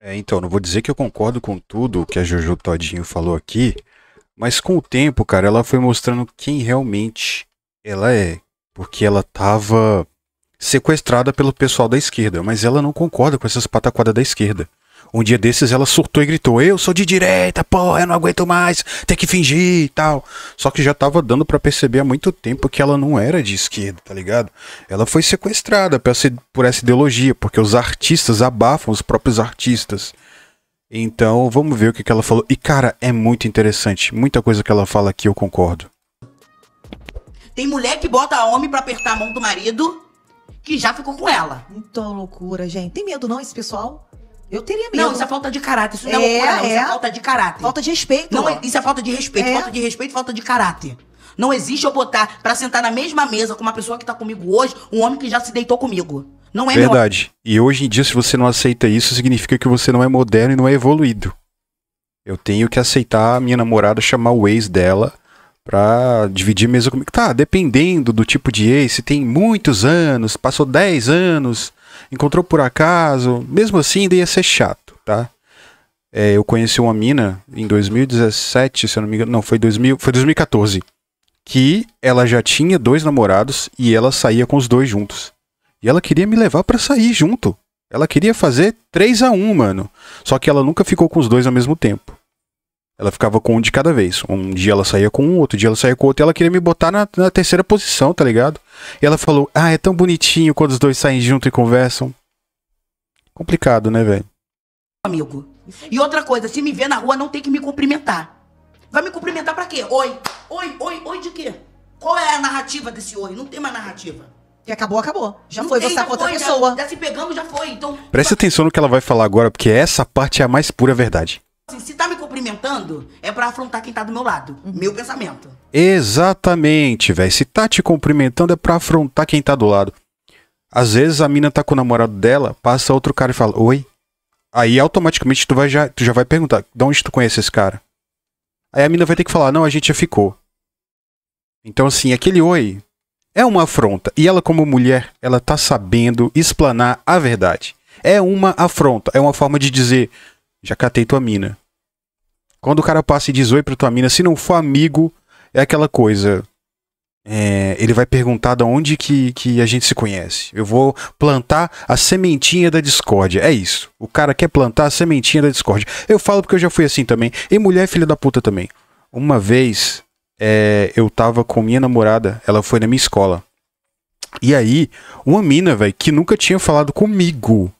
É, então, não vou dizer que eu concordo com tudo que a Jojo Todinho falou aqui, mas com o tempo, cara, ela foi mostrando quem realmente ela é. Porque ela tava sequestrada pelo pessoal da esquerda, mas ela não concorda com essas pataquadas da esquerda. Um dia desses ela surtou e gritou: Eu sou de direita, porra, eu não aguento mais, tem que fingir e tal. Só que já tava dando para perceber há muito tempo que ela não era de esquerda, tá ligado? Ela foi sequestrada por essa ideologia, porque os artistas abafam os próprios artistas. Então vamos ver o que, ela falou. E cara, é muito interessante. Muita coisa que ela fala aqui eu concordo. Tem mulher que bota homem para apertar a mão do marido que já ficou com ela. Então loucura, gente. Tem medo não esse pessoal? Eu teria medo. Não, isso é falta de caráter. Isso não é, é loucura, não. Isso é, é falta de caráter. Falta de respeito. Não, é, isso é falta de respeito. É. Falta de respeito, falta de caráter. Não existe eu botar para sentar na mesma mesa com uma pessoa que tá comigo hoje, um homem que já se deitou comigo. Não é Verdade. Meu... E hoje em dia, se você não aceita isso, significa que você não é moderno e não é evoluído. Eu tenho que aceitar a minha namorada chamar o ex dela pra dividir mesa comigo. Tá, dependendo do tipo de ex, se tem muitos anos, passou 10 anos, encontrou por acaso, mesmo assim ainda ia ser chato, tá? É, eu conheci uma mina em 2017, se eu não me engano, não, foi, 2000, foi 2014, que ela já tinha dois namorados e ela saía com os dois juntos. E ela queria me levar para sair junto. Ela queria fazer 3 a 1, mano. Só que ela nunca ficou com os dois ao mesmo tempo. Ela ficava com um de cada vez. Um dia ela saía com um, outro dia ela saía com outro. E ela queria me botar na, na terceira posição, tá ligado? E ela falou: Ah, é tão bonitinho quando os dois saem junto e conversam. Complicado, né, velho? Amigo. E outra coisa, se me ver na rua, não tem que me cumprimentar. Vai me cumprimentar pra quê? Oi. Oi, oi, oi de quê? Qual é a narrativa desse oi? Não tem mais narrativa. E acabou, acabou. Já não foi, você tá com outra foi, pessoa. Já, já se pegamos, já foi. Então. Presta atenção no que ela vai falar agora, porque essa parte é a mais pura verdade. se tá me cumprimentando é para afrontar quem tá do meu lado. Uhum. Meu pensamento. Exatamente, velho. Se tá te cumprimentando é pra afrontar quem tá do lado. Às vezes a mina tá com o namorado dela, passa outro cara e fala, oi. Aí automaticamente tu, vai já, tu já vai perguntar, de onde tu conhece esse cara? Aí a mina vai ter que falar, não, a gente já ficou. Então assim, aquele oi é uma afronta. E ela como mulher, ela tá sabendo explanar a verdade. É uma afronta, é uma forma de dizer, já catei tua mina. Quando o cara passa e diz oi pra tua mina, se não for amigo, é aquela coisa. É, ele vai perguntar de onde que, que a gente se conhece. Eu vou plantar a sementinha da discórdia. É isso. O cara quer plantar a sementinha da discórdia. Eu falo porque eu já fui assim também. E mulher é filha da puta também. Uma vez é, eu tava com minha namorada, ela foi na minha escola. E aí, uma mina, velho, que nunca tinha falado comigo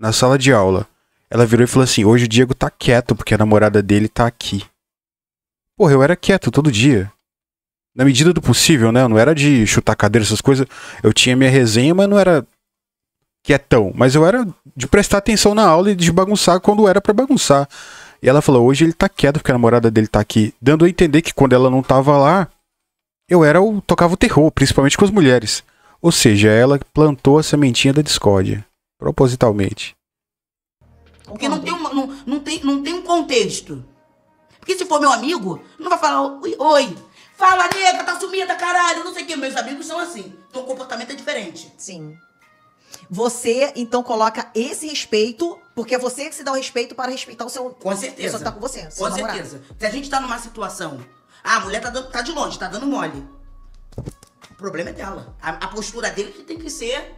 na sala de aula. Ela virou e falou assim: hoje o Diego tá quieto porque a namorada dele tá aqui. Porra, eu era quieto todo dia. Na medida do possível, né? Eu não era de chutar cadeira, essas coisas. Eu tinha minha resenha, mas não era quietão. Mas eu era de prestar atenção na aula e de bagunçar quando era para bagunçar. E ela falou: hoje ele tá quieto porque a namorada dele tá aqui. Dando a entender que quando ela não tava lá, eu era o. tocava o terror, principalmente com as mulheres. Ou seja, ela plantou a sementinha da discórdia. Propositalmente. Porque não tem, um não, não, tem, não tem um contexto. Porque se for meu amigo, não vai falar, oi, fala nega, tá sumida, caralho, não sei o que. Meus amigos são assim. Então o comportamento é diferente. Sim. Você, então, coloca esse respeito, porque é você que se dá o respeito para respeitar o seu. Com certeza. que tá com você. Com certeza. Se a gente tá numa situação. Ah, a mulher tá, dando, tá de longe, tá dando mole. O problema é dela. A, a postura dele é que tem que ser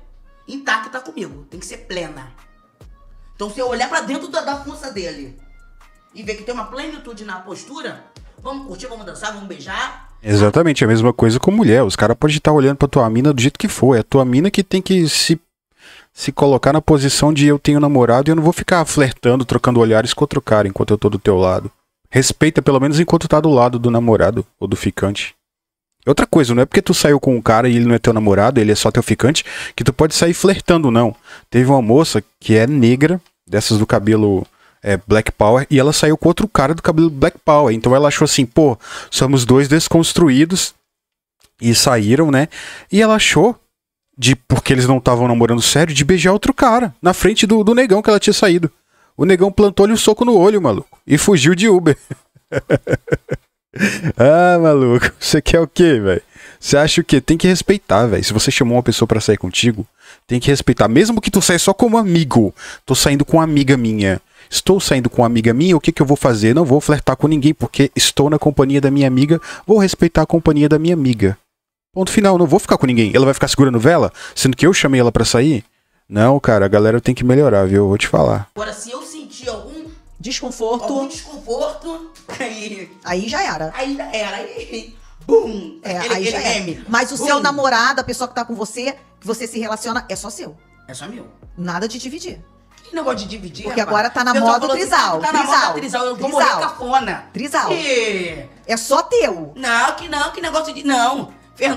intacta comigo. Tem que ser plena. Então, se eu olhar para dentro da, da força dele e ver que tem uma plenitude na postura, vamos curtir, vamos dançar, vamos beijar. Exatamente, a mesma coisa com mulher. Os caras podem estar tá olhando pra tua mina do jeito que for. É a tua mina que tem que se, se colocar na posição de eu tenho namorado e eu não vou ficar flertando, trocando olhares com outro cara enquanto eu tô do teu lado. Respeita pelo menos enquanto tá do lado do namorado ou do ficante. É outra coisa, não é porque tu saiu com um cara e ele não é teu namorado, ele é só teu ficante, que tu pode sair flertando, não. Teve uma moça que é negra, dessas do cabelo é, Black Power, e ela saiu com outro cara do cabelo Black Power. Então ela achou assim, pô, somos dois desconstruídos, e saíram, né? E ela achou, de porque eles não estavam namorando sério, de beijar outro cara na frente do, do negão que ela tinha saído. O negão plantou-lhe um soco no olho, maluco, e fugiu de Uber. ah, maluco, você quer o quê, velho? Você acha o quê? Tem que respeitar, velho. Se você chamou uma pessoa para sair contigo, tem que respeitar. Mesmo que tu saia só como amigo. Tô saindo com uma amiga minha. Estou saindo com uma amiga minha, o que, que eu vou fazer? Não vou flertar com ninguém, porque estou na companhia da minha amiga, vou respeitar a companhia da minha amiga. Ponto final, não vou ficar com ninguém. Ela vai ficar segurando vela, sendo que eu chamei ela para sair? Não, cara, a galera tem que melhorar, viu? Eu vou te falar. Agora, se eu Desconforto. Algum desconforto. Aí. Aí já era. Aí já era. Aí. Bum! É, aquele, aí já era. É. Mas o Bum. seu namorado, a pessoa que tá com você, que você se relaciona, é só seu. É só meu. Nada de dividir. Que negócio de dividir? Porque rapaz? agora tá na moda falando, trisal. Tá na trisal, moda trisal. Eu vou trisal, morrer cafona. Trisal. E... É só teu. Não, que não, que negócio de. Não.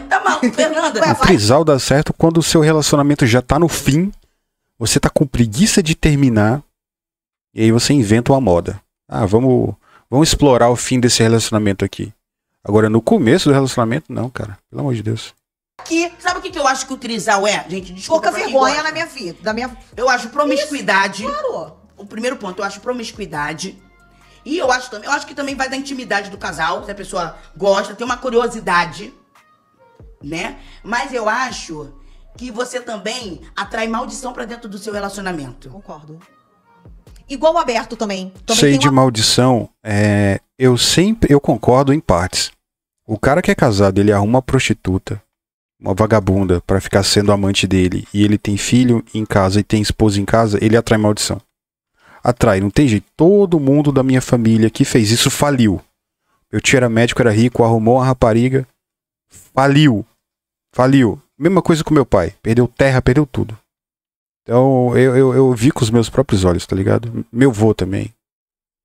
Tá mal, Fernanda. Ué, o trisal dá certo quando o seu relacionamento já tá no fim. Você tá com preguiça de terminar e aí você inventa uma moda. Ah, vamos, vamos explorar o fim desse relacionamento aqui. Agora, no começo do relacionamento, não, cara. Pelo amor de Deus. Aqui, sabe o que, que eu acho que o trisal é, gente? Desculpa Pouca vergonha na minha vida. Da minha... Eu acho promiscuidade. Isso, claro. O primeiro ponto, eu acho promiscuidade. E eu acho também, eu acho que também vai da intimidade do casal, se a pessoa gosta, tem uma curiosidade, né? Mas eu acho que você também atrai maldição para dentro do seu relacionamento. Concordo. Igual o aberto também. também Sei de uma... maldição, é, eu sempre eu concordo em partes. O cara que é casado, ele arruma uma prostituta, uma vagabunda, para ficar sendo amante dele, e ele tem filho em casa e tem esposa em casa, ele atrai maldição. Atrai, não tem jeito. Todo mundo da minha família que fez isso faliu. Meu tio era médico, era rico, arrumou uma rapariga, faliu. Faliu. Mesma coisa com meu pai. Perdeu terra, perdeu tudo. Então, eu, eu, eu vi com os meus próprios olhos, tá ligado? Meu vô também.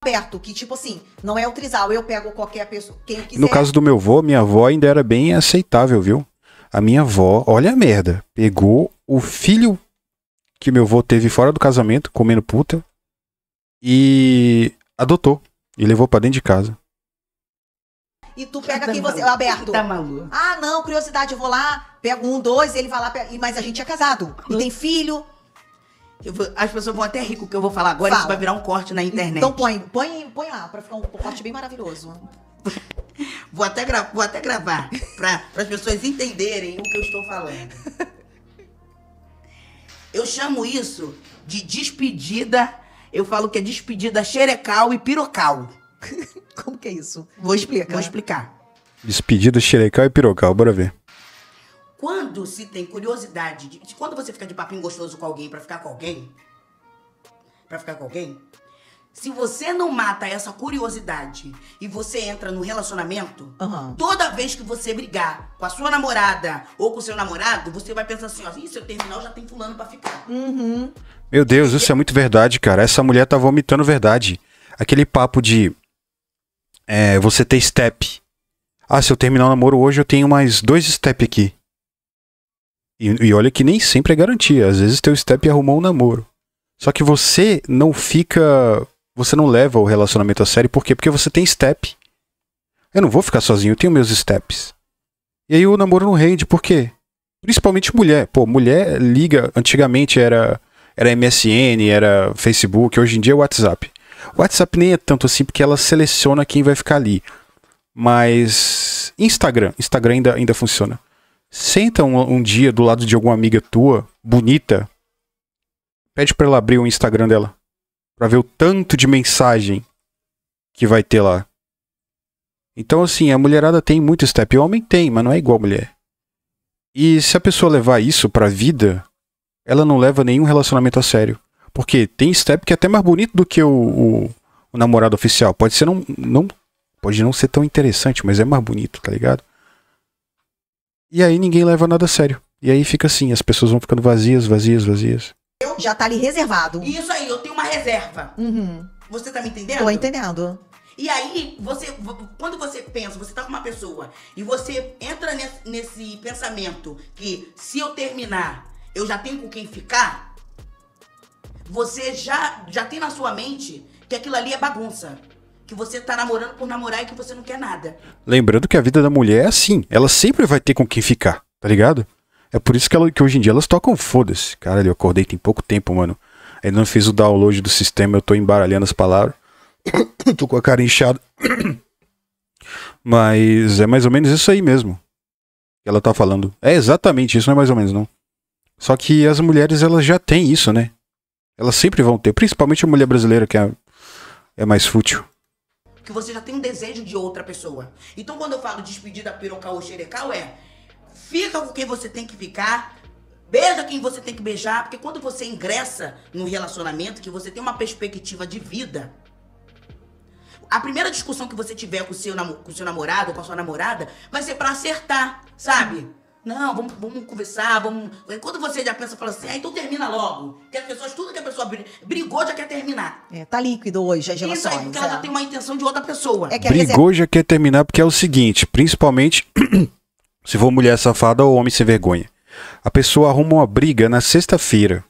Aberto, que tipo assim, não é o trisal, eu pego qualquer pessoa, quem quiser. No caso do meu vô, minha avó ainda era bem aceitável, viu? A minha avó, olha a merda, pegou o filho que meu vô teve fora do casamento, comendo puta, e adotou. E levou para dentro de casa. E tu pega que tá quem você. Maluco. Aberto. Que tá maluco. Ah, não, curiosidade, eu vou lá, pego um, dois, ele vai lá, pega... mas a gente é casado. E tem filho, Vou, as pessoas vão até rir com o que eu vou falar agora, Fala. isso vai virar um corte na internet. Então põe, põe, põe lá, pra ficar um corte bem maravilhoso. vou, até gra, vou até gravar, pra, as pessoas entenderem o que eu estou falando. Eu chamo isso de despedida, eu falo que é despedida xerecal e pirocal. Como que é isso? Vou explicar. Vou explicar. Despedida xerecal e pirocal, bora ver. Quando se tem curiosidade, de, quando você fica de papinho gostoso com alguém para ficar com alguém, para ficar com alguém, se você não mata essa curiosidade e você entra no relacionamento, uhum. toda vez que você brigar com a sua namorada ou com o seu namorado, você vai pensar assim, ó, se eu terminar, já tem fulano pra ficar. Uhum. Meu Deus, isso é muito verdade, cara. Essa mulher tá vomitando verdade. Aquele papo de é, você ter step. Ah, se eu terminar o namoro hoje, eu tenho mais dois step aqui. E, e olha que nem sempre é garantia. Às vezes teu step arrumou um namoro. Só que você não fica. Você não leva o relacionamento a sério. Por quê? Porque você tem step. Eu não vou ficar sozinho, eu tenho meus steps. E aí o namoro não rende, por quê? Principalmente mulher. Pô, mulher liga. Antigamente era, era MSN, era Facebook, hoje em dia é WhatsApp. WhatsApp nem é tanto assim, porque ela seleciona quem vai ficar ali. Mas. Instagram. Instagram ainda, ainda funciona. Senta um, um dia do lado de alguma amiga tua, bonita, pede para ela abrir o Instagram dela. Pra ver o tanto de mensagem que vai ter lá. Então, assim, a mulherada tem muito step. O homem tem, mas não é igual a mulher. E se a pessoa levar isso pra vida, ela não leva nenhum relacionamento a sério. Porque tem step que é até mais bonito do que o, o, o namorado oficial. Pode ser não, não. Pode não ser tão interessante, mas é mais bonito, tá ligado? E aí ninguém leva nada a sério. E aí fica assim, as pessoas vão ficando vazias, vazias, vazias. Já tá ali reservado. Isso aí, eu tenho uma reserva. Uhum. Você tá me entendendo? Tô entendendo. E aí, você, quando você pensa, você tá com uma pessoa e você entra nesse, nesse pensamento que se eu terminar, eu já tenho com quem ficar, você já, já tem na sua mente que aquilo ali é bagunça que você tá namorando por namorar e que você não quer nada. Lembrando que a vida da mulher é assim, ela sempre vai ter com quem ficar, tá ligado? É por isso que, ela, que hoje em dia elas tocam foda-se. Caralho, eu acordei tem pouco tempo, mano. Ainda não fiz o download do sistema, eu tô embaralhando as palavras. tô com a cara inchada. Mas é mais ou menos isso aí mesmo. Que ela tá falando. É exatamente isso, não é mais ou menos, não. Só que as mulheres, elas já têm isso, né? Elas sempre vão ter, principalmente a mulher brasileira, que é, é mais fútil que você já tem um desejo de outra pessoa. Então, quando eu falo despedida pirocau ou xerecal, é fica com quem você tem que ficar, Beija quem você tem que beijar, porque quando você ingressa num relacionamento que você tem uma perspectiva de vida, a primeira discussão que você tiver com o seu, seu namorado ou com a sua namorada vai ser para acertar, sabe? Não, vamos, vamos conversar, vamos. Quando você já pensa, fala assim, ah, então termina logo. Que as pessoas, tudo que a pessoa brigou já quer terminar. É, tá líquido hoje as relações. Isso aí, porque é. ela já é. tem uma intenção de outra pessoa. É, é brigou já quer terminar porque é o seguinte, principalmente se for mulher safada ou homem sem vergonha. A pessoa arruma uma briga na sexta-feira.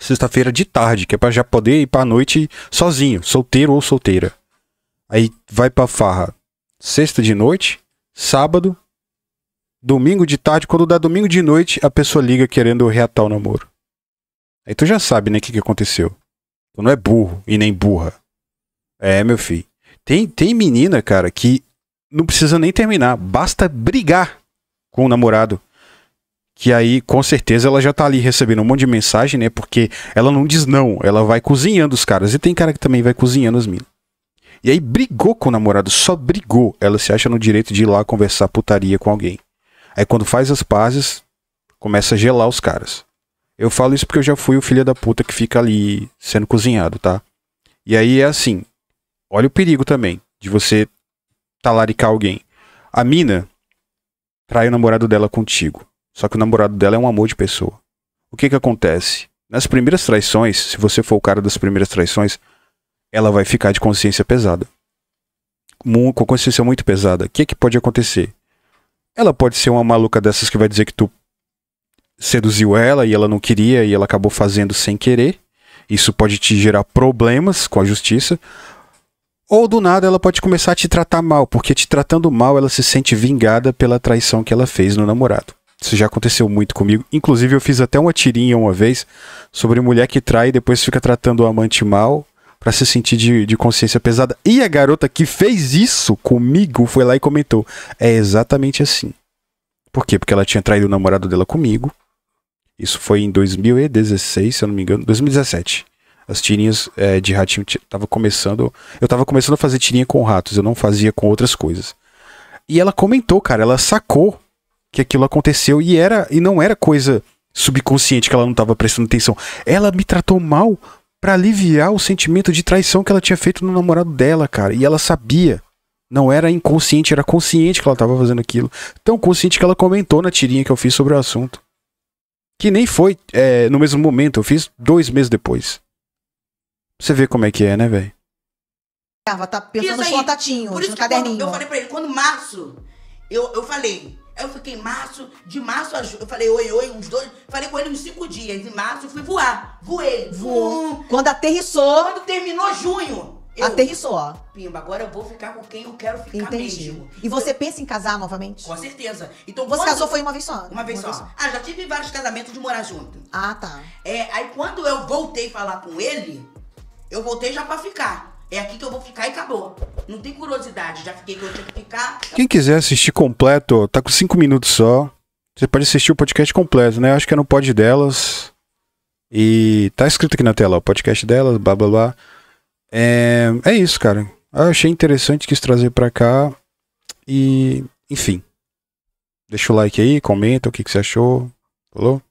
Sexta-feira de tarde, que é pra já poder ir pra noite sozinho, solteiro ou solteira. Aí vai pra farra sexta de noite, sábado, domingo de tarde, quando dá domingo de noite, a pessoa liga querendo reatar o namoro. Aí tu já sabe, né, o que, que aconteceu. Tu não é burro e nem burra. É, meu filho. Tem, tem menina, cara, que não precisa nem terminar. Basta brigar com o namorado. Que aí, com certeza, ela já tá ali recebendo um monte de mensagem, né? Porque ela não diz não, ela vai cozinhando os caras. E tem cara que também vai cozinhando as minas. E aí brigou com o namorado, só brigou. Ela se acha no direito de ir lá conversar putaria com alguém. Aí quando faz as pazes, começa a gelar os caras. Eu falo isso porque eu já fui o filho da puta que fica ali sendo cozinhado, tá? E aí é assim, olha o perigo também de você talaricar alguém. A mina trai o namorado dela contigo. Só que o namorado dela é um amor de pessoa. O que que acontece? Nas primeiras traições, se você for o cara das primeiras traições, ela vai ficar de consciência pesada. Com consciência muito pesada. O que que pode acontecer? Ela pode ser uma maluca dessas que vai dizer que tu seduziu ela e ela não queria e ela acabou fazendo sem querer. Isso pode te gerar problemas com a justiça. Ou do nada ela pode começar a te tratar mal, porque te tratando mal ela se sente vingada pela traição que ela fez no namorado. Isso já aconteceu muito comigo. Inclusive eu fiz até uma tirinha uma vez sobre mulher que trai e depois fica tratando o amante mal para se sentir de, de consciência pesada. E a garota que fez isso comigo foi lá e comentou: é exatamente assim. Por quê? Porque ela tinha traído o namorado dela comigo. Isso foi em 2016, se eu não me engano, 2017. As tirinhas é, de ratinho tava começando. Eu tava começando a fazer tirinha com ratos, eu não fazia com outras coisas. E ela comentou, cara, ela sacou que aquilo aconteceu e era e não era coisa subconsciente que ela não tava prestando atenção. Ela me tratou mal para aliviar o sentimento de traição que ela tinha feito no namorado dela, cara. E ela sabia. Não era inconsciente, era consciente que ela estava fazendo aquilo. Tão consciente que ela comentou na tirinha que eu fiz sobre o assunto. Que nem foi é, no mesmo momento, eu fiz dois meses depois. Você vê como é que é, né, velho? Tá pensando nos contatinhos, Por isso no que caderninho. eu falei pra ele, quando março, eu, eu falei, eu fiquei em março, de março a julho. Eu falei, oi, oi, uns dois. Falei com ele uns cinco dias. Em março eu fui voar. Voei. Voou. Quando aterrissou. Quando terminou junho. Eu, aterrissou, ó. Pimba, agora eu vou ficar com quem eu quero ficar Entendi. mesmo. E então você eu... pensa em casar novamente? Com certeza. Então Você quando... casou foi uma vez só? Uma vez uma só. Vez. Ah, já tive vários casamentos de morar junto. Ah, tá. É, aí quando eu voltei falar com ele, eu voltei já pra ficar. É aqui que eu vou ficar e acabou. Não tem curiosidade, já fiquei que eu tinha que ficar. Quem quiser assistir completo, tá com 5 minutos só. Você pode assistir o podcast completo, né? Eu acho que é no pod delas. E tá escrito aqui na tela, o podcast delas, blá blá blá. É, é isso, cara. Eu achei interessante, quis trazer pra cá. E, enfim. Deixa o like aí, comenta o que, que você achou. Falou?